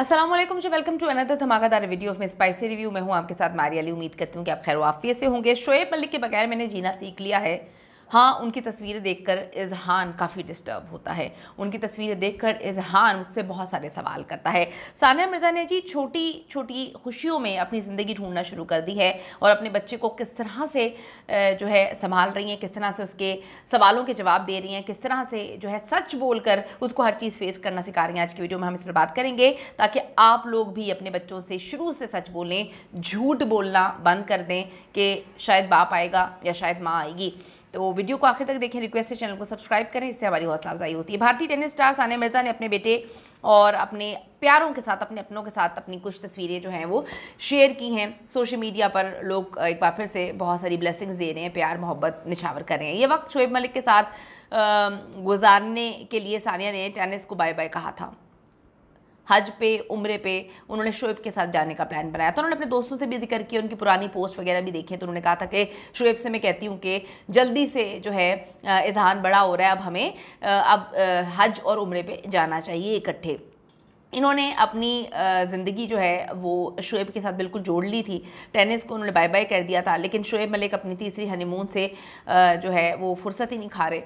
Aslam ji welcome to another धमाकादार video में spicy review मैं हूँ आपके साथ मारी अली उम्मीद करती हूँ कि आप खैर वाफियत से होंगे शोएब मलिक के बगैर मैंने जीना सीख लिया है हाँ उनकी तस्वीरें देखकर इजहान काफ़ी डिस्टर्ब होता है उनकी तस्वीरें देखकर इजहान मुझसे बहुत सारे सवाल करता है सानिया मिर्ज़ा ने जी छोटी छोटी खुशियों में अपनी ज़िंदगी ढूंढना शुरू कर दी है और अपने बच्चे को किस तरह से जो है संभाल रही हैं किस तरह से उसके सवालों के जवाब दे रही हैं किस तरह से जो है सच कर उसको हर चीज़ फेस करना सिखा रही हैं आज की वीडियो में हम इस पर बात करेंगे ताकि आप लोग भी अपने बच्चों से शुरू से सच बोलें झूठ बोलना बंद कर दें कि शायद बाप आएगा या शायद माँ आएगी तो वीडियो को आखिर तक देखें रिक्वेस्ट है चैनल को सब्सक्राइब करें इससे हमारी हौसला अफजाई होती है भारतीय टेनिस स्टार सानिया मिर्जा ने अपने बेटे और अपने प्यारों के साथ अपने अपनों के साथ अपनी कुछ तस्वीरें जो हैं वो शेयर की हैं सोशल मीडिया पर लोग एक बार फिर से बहुत सारी ब्लेसिंग्स दे रहे हैं प्यार मोहब्बत निछावर कर रहे हैं ये वक्त शोएब मलिक के साथ गुजारने के लिए सानिया ने टेनिस को बाय बाय कहा था हज पे उम्र पे उन्होंने शुएब के साथ जाने का प्लान बनाया तो उन्होंने अपने दोस्तों से भी जिक्र किया उनकी पुरानी पोस्ट वगैरह भी देखे तो उन्होंने कहा था कि शुएब से मैं कहती हूँ कि जल्दी से जो है इजहान बड़ा हो रहा है अब हमें अब हज और उम्र पर जाना चाहिए इकट्ठे इन्होंने अपनी ज़िंदगी जो है वो शुएब के साथ बिल्कुल जोड़ ली थी टेनिस को उन्होंने बाय बाय कर दिया था लेकिन शुएब मलिक अपनी तीसरी हनीमून से जो है वो फुर्सत ही नहीं खा रहे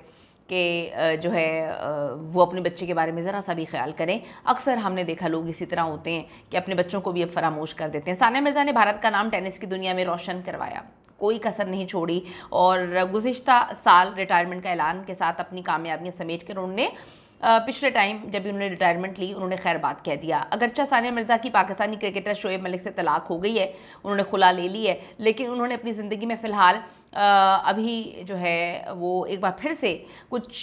कि जो है वो अपने बच्चे के बारे में ज़रा सा भी ख्याल करें अक्सर हमने देखा लोग इसी तरह होते हैं कि अपने बच्चों को भी अब फरामोश कर देते हैं सानिया मिर्ज़ा ने भारत का नाम टेनिस की दुनिया में रोशन करवाया कोई कसर नहीं छोड़ी और गुज्त साल रिटायरमेंट का ऐलान के साथ अपनी कामयाबियाँ समेट कर उन्होंने पिछले टाइम जब भी उन्होंने रिटायरमेंट ली उन्होंने खैर बात कह दिया अगरचा सानिया मिर्ज़ा की पाकिस्तानी क्रिकेटर शोएब मलिक से तलाक हो गई है उन्होंने खुला ले ली है लेकिन उन्होंने अपनी ज़िंदगी में फ़िलहाल अभी जो है वो एक बार फिर से कुछ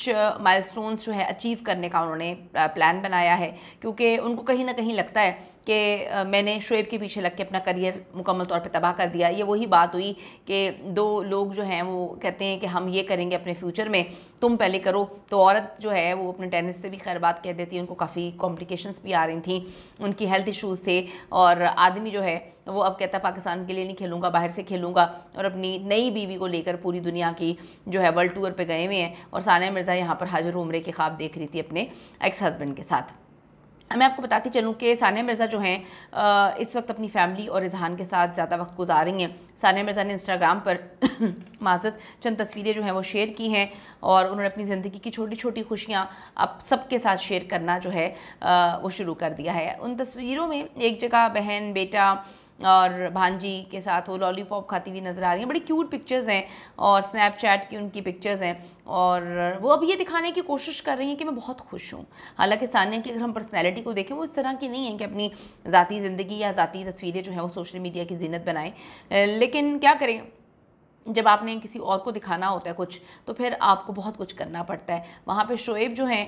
माइलस्टोन्स जो है अचीव करने का उन्होंने प्लान बनाया है क्योंकि उनको कहीं ना कहीं लगता है कि मैंने शुएब के पीछे लग के अपना करियर मुकम्मल तौर पे तबाह कर दिया ये वही बात हुई कि दो लोग जो हैं वो कहते हैं कि हम ये करेंगे अपने फ्यूचर में तुम पहले करो तो औरत जो है वो अपने टेनिस से भी खैर बात कह देती है उनको काफ़ी कॉम्प्लिकेशंस भी आ रही थी उनकी हेल्थ इशूज़ थे और आदमी जो है वो अब कहता पाकिस्तान के लिए नहीं खेलूँगा बाहर से खेलूँगा और अपनी नई बीवी को लेकर पूरी दुनिया की जो है वर्ल्ड टूर पर गए हुए हैं और सानिया मिर्ज़ा यहाँ पर हाजिर उम्र के ख्वाब देख रही थी अपने एक्स हस्बैंड के साथ मैं आपको बताती चलूँ कि सानिया मिर्ज़ा जो हैं इस वक्त अपनी फैमिली और रिजहान के साथ ज़्यादा वक्त गुजार हैं सानिया मिर्ज़ा ने इंस्टाग्राम पर माजत चंद तस्वीरें जो हैं वो शेयर की हैं और उन्होंने अपनी ज़िंदगी की छोटी छोटी खुशियाँ आप सबके साथ शेयर करना जो है वो शुरू कर दिया है उन तस्वीरों में एक जगह बहन बेटा और भांजी के साथ वो लॉलीपॉप खाती हुई नज़र आ रही हैं बड़ी क्यूट पिक्चर्स हैं और स्नैपचैट की उनकी पिक्चर्स हैं और वो अब ये दिखाने की कोशिश कर रही हैं कि मैं बहुत खुश हूँ हालांकि सानिया की अगर हम पर्सनैलिटी को देखें वो इस तरह की नहीं है कि अपनी ज़ाती ज़िंदगी या ज़ाती तस्वीरें जो हैं वो सोशल मीडिया की जीनत बनाएँ लेकिन क्या करें जब आपने किसी और को दिखाना होता है कुछ तो फिर आपको बहुत कुछ करना पड़ता है वहाँ पे शोएब जो हैं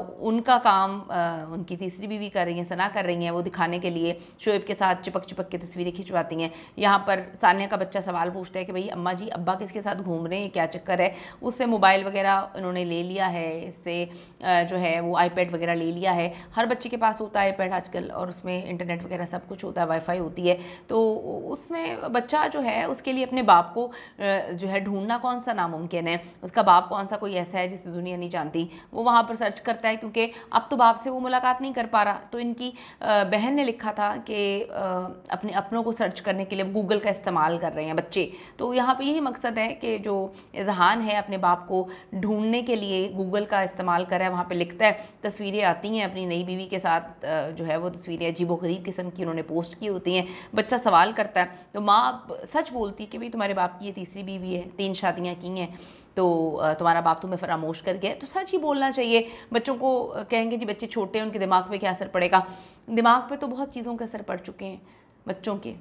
उनका काम आ, उनकी तीसरी बीवी कर रही हैं सना कर रही हैं वो दिखाने के लिए शोएब के साथ चिपक चिपक के तस्वीरें खिंचवाती हैं यहाँ पर सानिया का बच्चा सवाल पूछता है कि भाई अम्मा जी अब्बा किसके साथ घूम रहे हैं क्या चक्कर है उससे मोबाइल वगैरह उन्होंने ले लिया है इससे जो है वो आईपैड वगैरह ले लिया है हर बच्चे के पास होता है आईपैड आजकल और उसमें इंटरनेट वगैरह सब कुछ होता है वाईफाई होती है तो उसमें बच्चा जो है उसके लिए अपने बाप को जो है ढूंढना कौन सा नामुमकिन है उसका बाप कौन सा कोई ऐसा है जिसे दुनिया नहीं जानती वो वहाँ पर सर्च करता है क्योंकि अब तो बाप से वो मुलाकात नहीं कर पा रहा तो इनकी बहन ने लिखा था कि अपने अपनों को सर्च करने के लिए गूगल का इस्तेमाल कर रहे हैं बच्चे तो यहाँ पर यही मकसद है कि जो जहान है अपने बाप को ढूंढने के लिए गूगल का इस्तेमाल कर रहा है वहाँ पर लिखता है तस्वीरें आती हैं अपनी नई बीवी के साथ जो है वो तस्वीरें अजीब गरीब किस्म की उन्होंने पोस्ट की होती हैं बच्चा सवाल करता है तो माँ सच बोलती है कि भाई तुम्हारे बाप ये तीसरी बीवी है तीन शादियाँ की हैं तो तुम्हारा बाप तुम्हें फरामोश कर गया तो सच ही बोलना चाहिए बच्चों को कहेंगे जी बच्चे छोटे हैं उनके दिमाग पे क्या असर पड़ेगा दिमाग पे तो बहुत चीज़ों के असर पड़ चुके हैं बच्चों के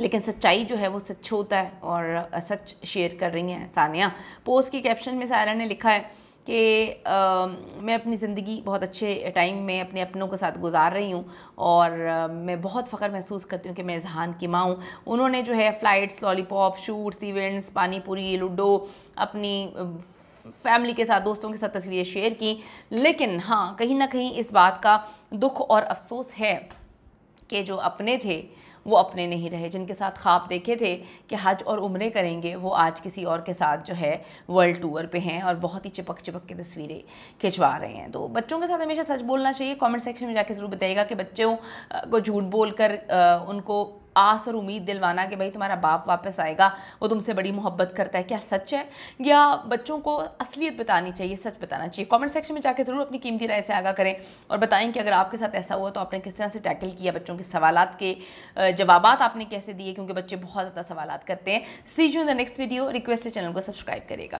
लेकिन सच्चाई जो है वो सच होता है और सच शेयर कर रही हैं सानिया पोस्ट की कैप्शन में सारा ने लिखा है कि मैं अपनी ज़िंदगी बहुत अच्छे टाइम में अपने अपनों के साथ गुजार रही हूँ और आ, मैं बहुत फ़ख्र महसूस करती हूँ कि मैं जहान की माँ हूँ उन्होंने जो है flights lollipop shoots events panipuri ludo अपनी फैमिली के साथ दोस्तों के साथ तस्वीरें शेयर की लेकिन हाँ कहीं ना कहीं इस बात का दुख और अफसोस है कि जो अपने थे वो अपने नहीं रहे जिनके साथ ख्वाब देखे थे कि हज और उम्र करेंगे वो आज किसी और के साथ जो है वर्ल्ड टूर पे हैं और बहुत ही चिपक चिपक के तस्वीरें खिंचवा रहे हैं तो बच्चों के साथ हमेशा सच बोलना चाहिए कमेंट सेक्शन में जाके ज़रूर बताइएगा कि बच्चों को झूठ बोल कर उनको आस और उम्मीद दिलवाना कि भाई तुम्हारा बाप वापस आएगा वो तुमसे बड़ी मोहब्बत करता है क्या सच है या बच्चों को असलियत बतानी चाहिए सच बताना चाहिए कमेंट सेक्शन में जाकर ज़रूर अपनी कीमती राय से आगा करें और बताएं कि अगर आपके साथ ऐसा हुआ तो आपने किस तरह से टैकल किया बच्चों के सवाल के जवाब आपने कैसे दिए क्योंकि बच्चे बहुत ज़्यादा सवाल करते हैं see you in the next video request है चैनल को सब्सक्राइब करेगा